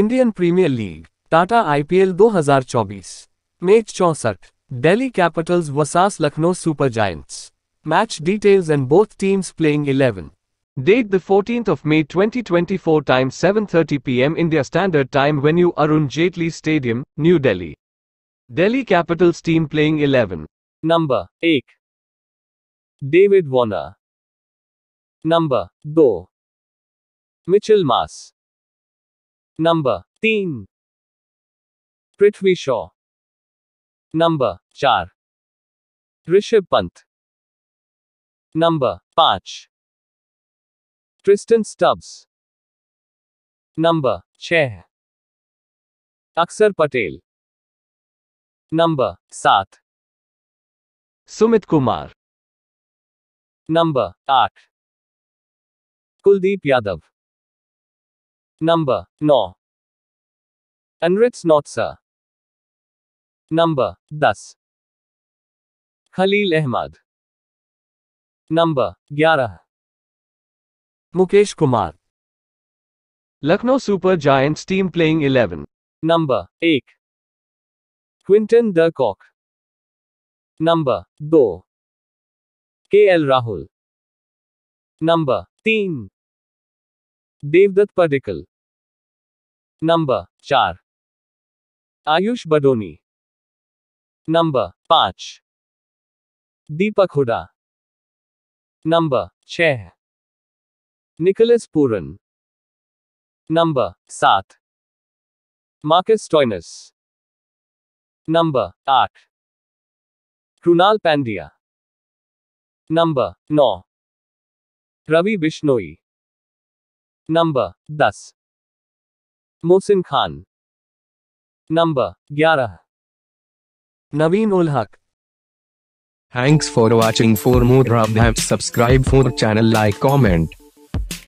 Indian Premier League Tata IPL 2024 match चौसठ Delhi Capitals वसास Lucknow super giants match details and both teams playing 11 Date the 14th of May 2024 time 7:30 pm India Standard Time venue Arun Jaitley Stadium New Delhi Delhi Capitals team playing 11 number 1 David Warner number 2 Mitchell Mass number तीन Prithvi Shaw number चार Rishabh Pant number पांच Tristan Stubbs number छह Axar Patel number सात Sumit Kumar number आठ Kuldeep Yadav Number 9 Anrit's not sir. Number 10 Khalil Ahmad. Number 11 Mukesh Kumar. Lucknow Super Giants team playing 11. Number 1 Quinton Durcock. Number 2 KL Rahul. Number 3 Devdutt Padikkal number चार Ayush Badoni number पांच Deepak Hooda number छह Nicholas Pooran number सात Marcus Stoinis number आठ Krunal Pandya number नौ Ravi Bishnoi number दस Mohsin Khan number ग्यारह Naveen ul Haq thanks for watching for more subscribe for channel like comment